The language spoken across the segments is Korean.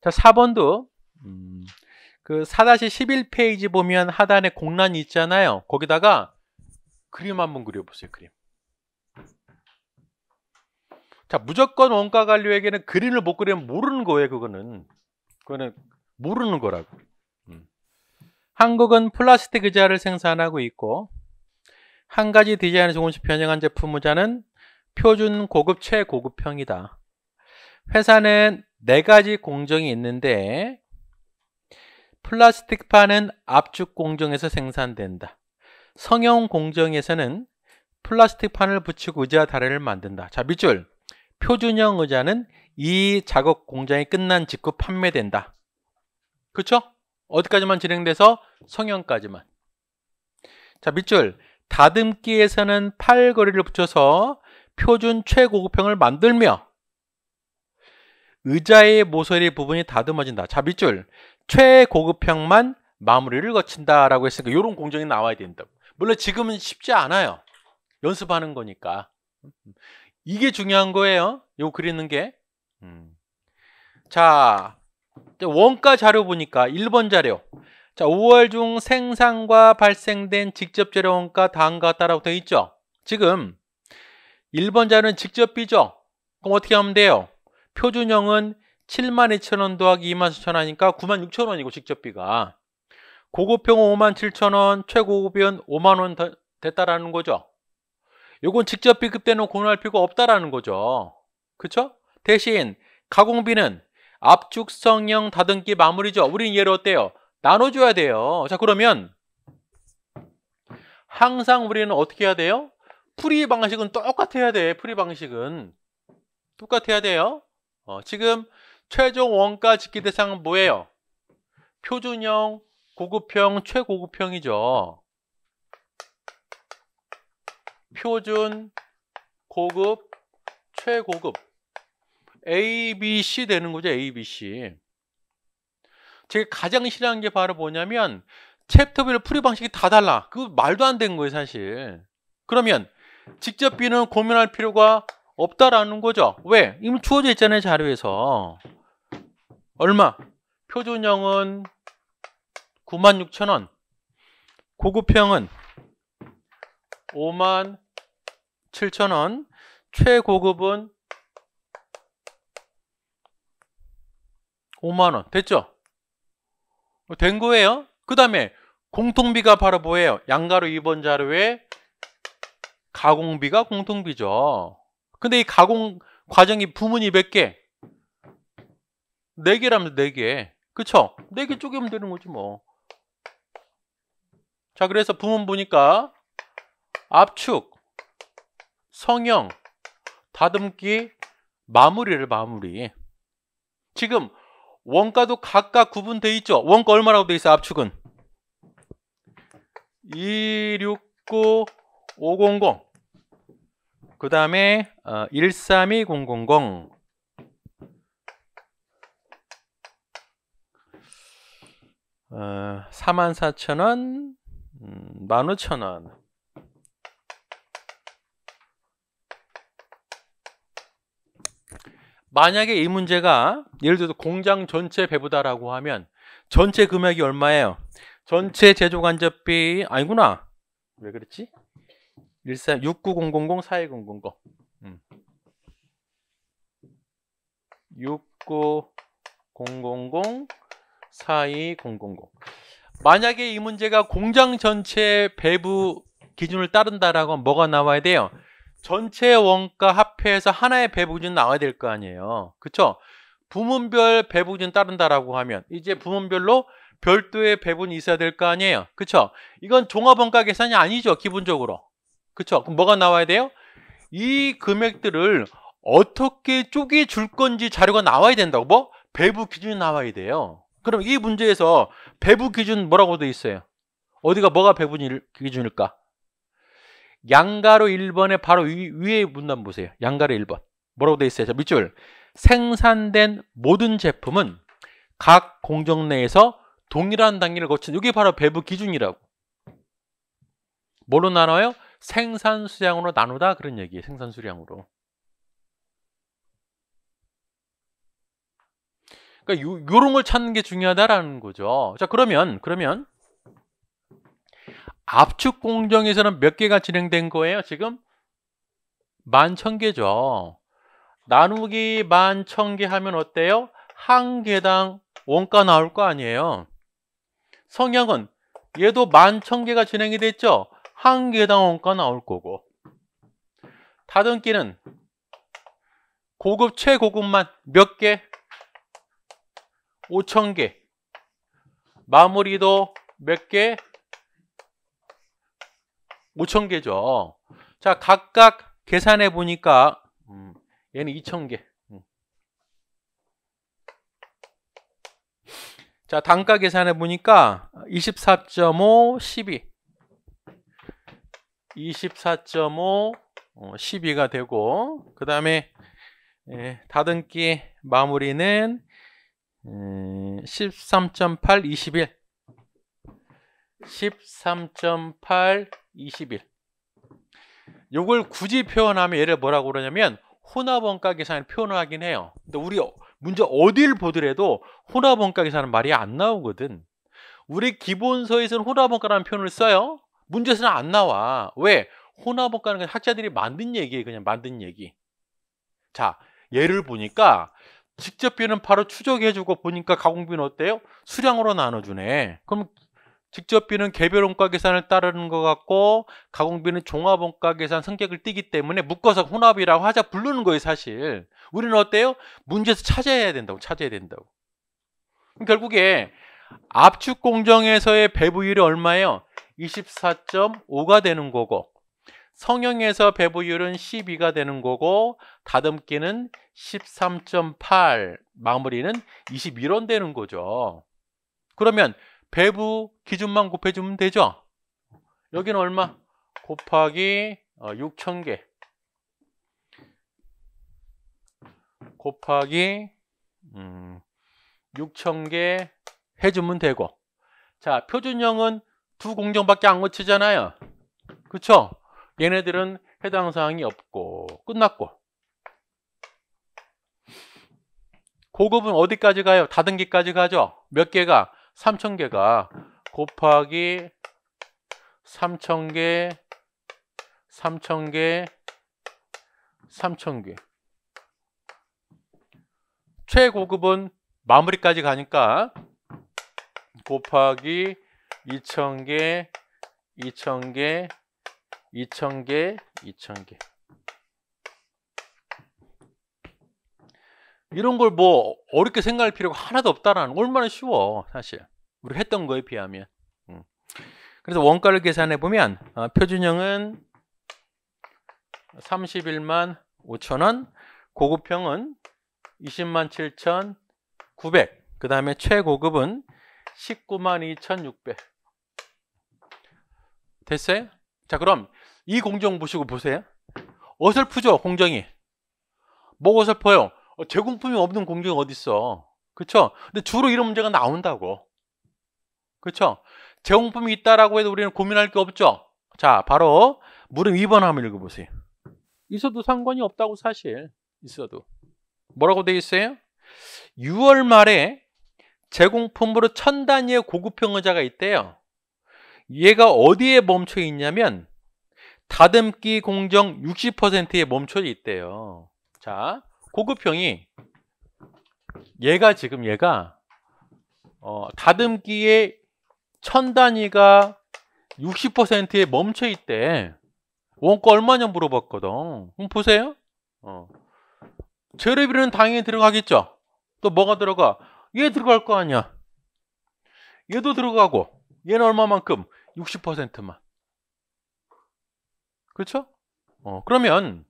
자, 4번도 음, 그 4-11페이지 보면 하단에 공란이 있잖아요. 거기다가 그림 한번 그려보세요. 그림. 자, 무조건 원가 관료에게는 그림을 못 그리면 모르는 거예요. 그거는. 그거는 모르는 거라고. 음. 한국은 플라스틱 의자를 생산하고 있고 한 가지 디자인을 조금씩 변형한 제품 의자는 표준 고급 최고급형이다. 회사는 네 가지 공정이 있는데 플라스틱판은 압축 공정에서 생산된다. 성형 공정에서는 플라스틱판을 붙이고 의자 다리를 만든다. 자, 밑줄. 표준형 의자는 이 작업 공장이 끝난 직후 판매된다. 그렇죠? 어디까지만 진행돼서 성형까지만. 자, 밑줄. 다듬기에서는 팔걸이를 붙여서 표준 최고급형을 만들며 의자의 모서리 부분이 다듬어진다. 자밑줄 최고급형만 마무리를 거친다라고 했으니까 이런 공정이 나와야 된다. 물론 지금은 쉽지 않아요. 연습하는 거니까. 이게 중요한 거예요. 요 그리는 게. 음. 자, 원가 자료 보니까 1번 자료. 자, 5월 중 생산과 발생된 직접 재료 원가 다 단가 따라고 되어 있죠. 지금 1번 자료는 직접비죠. 그럼 어떻게 하면 돼요? 표준형은 7 2 0 0 0원 더하기 2 4 0 0 0원 하니까 9 6 0 0 0 원이고 직접비가 고급형은 5 0 0 0 원, 최고급은 5만 원 됐다라는 거죠. 요건 직접비급 때는 고려할 필요가 없다라는 거죠. 그쵸? 대신 가공비는 압축성형 다등기 마무리죠. 우린 얘를 어때요? 나눠줘야 돼요. 자 그러면 항상 우리는 어떻게 해야 돼요? 풀이 방식은 똑같아야 돼. 풀이 방식은 똑같아야 돼요. 어, 지금 최종 원가 집계 대상은 뭐예요? 표준형, 고급형, 최고급형이죠. 표준, 고급, 최고급. A, B, C 되는 거죠. A, B, C. 제가 가장 싫어하는 게 바로 뭐냐면 챕터별 풀이 방식이 다 달라. 그 말도 안 되는 거예요, 사실. 그러면 직접 B는 고민할 필요가 없다라는 거죠. 왜? 이미 주어져 있잖아요. 자료에서. 얼마? 표준형은 96,000원. 고급형은 57,000원. 최고급은 5만원. 됐죠? 된 거예요. 그 다음에 공통비가 바로 뭐예요? 양가로 2번 자료에 가공비가 공통비죠. 근데 이 가공 과정이 부문이 몇 개? 네 개라면 네 개. 그쵸? 네개 쪼개면 되는 거지 뭐. 자, 그래서 부문 보니까 압축, 성형, 다듬기, 마무리를 마무리. 지금 원가도 각각 구분돼 있죠? 원가 얼마라고 돼 있어? 압축은 269500. 그 다음에 어, 132000 어, 44,000원, 음, 15,000원. 만약에 이 문제가 예를 들어서 공장 전체 배부다라고 하면 전체 금액이 얼마예요? 전체 제조 간접비 아니구나. 왜 그랬지? 13 69000 41000 거. 음. 69000 42000 만약에 이 문제가 공장 전체 배부 기준을 따른다라고 뭐가 나와야 돼요? 전체 원가 합해서 하나의 배부 기준 나와야 될 거 아니에요. 그쵸? 부문별 배부 기준 따른다라고 하면 이제 부문별로 별도의 배분이 있어야 될 거 아니에요. 그쵸? 이건 종합원가 계산이 아니죠. 기본적으로. 그렇죠? 그럼 뭐가 나와야 돼요? 이 금액들을 어떻게 쪼개 줄 건지 자료가 나와야 된다고 뭐 배부 기준이 나와야 돼요. 그럼 이 문제에서 배부 기준 뭐라고 돼 있어요? 어디가 뭐가 배부 기준일까? 양가로 1번에 바로 위, 위에 문단 보세요. 양가로 1번. 뭐라고 돼 있어요? 자, 밑줄. 생산된 모든 제품은 각 공정 내에서 동일한 단계를 거친 이게 바로 배부 기준이라고. 뭐로 나눠요? 생산 수량으로 나누다 그런 얘기예요. 생산 수량으로. 그러니까 요, 요런 걸 찾는 게 중요하다라는 거죠. 자, 그러면 그러면 압축 공정에서는 몇 개가 진행된 거예요? 지금 만 천 개죠. 나누기 만 천 개 하면 어때요? 한 개당 원가 나올 거 아니에요. 성향은 얘도 만 천 개가 진행이 됐죠? 한 개당 원가 나올 거고 다듬기는 고급 최고급만 몇 개? 5천 개 마무리도 몇 개? 5천 개죠 자 각각 계산해 보니까 음, 얘는 2천 개 음. 자, 단가 계산해 보니까 24.5, 12. 24.5 12가 어, 되고 그 다음에 예, 다듬기 마무리는 13.8 21 13.8 21 요걸 굳이 표현하면 얘를 뭐라고 그러냐면 혼합원가 계산을 표현하긴 해요 근데 우리 문제 어딜 보더라도 혼합원가 계산은 말이 안 나오거든 우리 기본서에서는 혼합원가라는 표현을 써요 문제에서는 안 나와. 왜? 혼합원 가는 건 학자들이 만든 얘기예요 그냥 만든 얘기. 자, 예를 보니까 직접 비는 바로 추적해주고 보니까 가공비는 어때요? 수량으로 나눠주네. 그럼 직접비는 개별 원가 계산을 따르는 것 같고 가공비는 종합 원가 계산 성격을 띠기 때문에 묶어서 혼합이라고 하자 부르는 거예요 사실 우리는 어때요? 문제에서 찾아야 된다고 찾아야 된다고 결국에 압축 공정에서의 배부율이 얼마예요? 24.5가 되는 거고 성형에서 배부율은 12가 되는 거고 다듬기는 13.8 마무리는 21원 되는 거죠 그러면 배부 기준만 곱해주면 되죠 여기는 얼마? 곱하기 6,000개 어, 곱하기 6,000개 음, 해주면 되고 자 표준형은 두 공정밖에 안 고치잖아요. 그렇죠? 얘네들은 해당 사항이 없고 끝났고 고급은 어디까지 가요? 다단계까지 가죠? 몇 개가? 3,000개가 곱하기 3,000개 3,000개 3,000개 최고급은 마무리까지 가니까 곱하기 2,000개, 2,000개, 2,000개, 2,000개. 이런 걸 뭐 어렵게 생각할 필요가 하나도 없다라는 얼마나 쉬워 사실 우리 했던 거에 비하면 음. 그래서 원가를 계산해 보면 어, 표준형은 31만 5천원 고급형은 20만 7천 900그 다음에 최고급은 1 9 2,600 됐어요? 자 그럼 이 공정 보시고 보세요 어설프죠 공정이 뭐 어설퍼요? 어, 제공품이 없는 공정이 어딨어 그쵸? 근데 주로 이런 문제가 나온다고 그쵸? 제공품이 있다라고 해도 우리는 고민할 게 없죠 자 바로 물음 2번 한번 읽어보세요 있어도 상관이 없다고 사실 있어도 뭐라고 돼 있어요? 6월 말에 제공품으로 천 단위의 고급형 의자가 있대요. 얘가 어디에 멈춰 있냐면 다듬기 공정 60%에 멈춰 있대요. 자, 고급형이 얘가 지금 얘가 어, 다듬기의 천 단위가 60%에 멈춰 있대. 원가 얼마냐 물어봤거든. 그럼 보세요. 어. 재료비는 당연히 들어가겠죠. 또 뭐가 들어가? 얘 들어갈 거 아니야. 얘도 들어가고 얘는 얼마만큼? 60%만. 그렇죠? 어, 그러면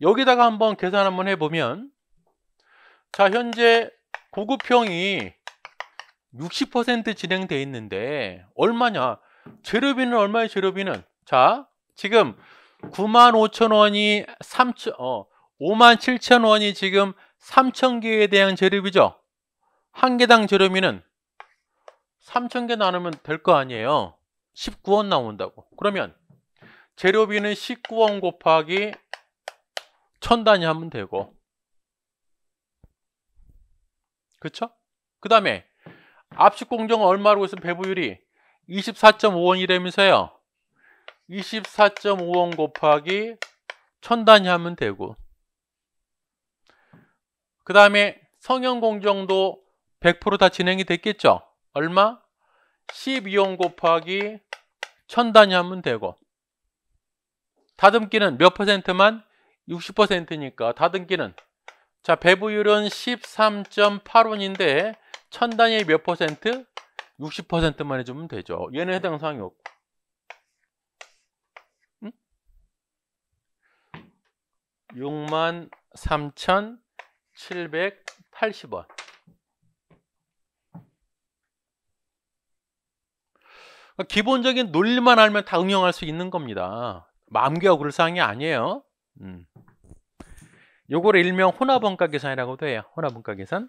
여기다가 한번 계산 한번 해보면 자 현재 고급형이 60% 진행돼 있는데 얼마냐? 재료비는 얼마의 재료비는? 자 지금 95,000원이 3천 어 57,000원이 지금 3천개에 대한 재료비죠. 한 개당 재료비는 3천개 나누면 될 거 아니에요. 19원 나온다고. 그러면 재료비는 19원 곱하기 1000단위 하면 되고 그쵸? 그 다음에 압축공정 얼마로 해서 배부율이 24.5원이라면서요. 24.5원 곱하기 1000단위 하면 되고 그 다음에 성형공정도 100%다 진행이 됐겠죠? 얼마? 12원 곱하기 1000단위 하면 되고 다듬기는 몇 퍼센트만? 60%니까 다듬기는 자 배부율은 13.8원인데 1000단위 몇 퍼센트? 60%만 해주면 되죠. 얘는 해당 사항이 없고 응? 6만 3천 780원. 그러니까 기본적인 논리만 알면 다 응용할 수 있는 겁니다. 마음과 그럴 사항이 아니에요. 음. 요걸 일명 혼합원가 계산이라고도 해요. 혼합원가 계산.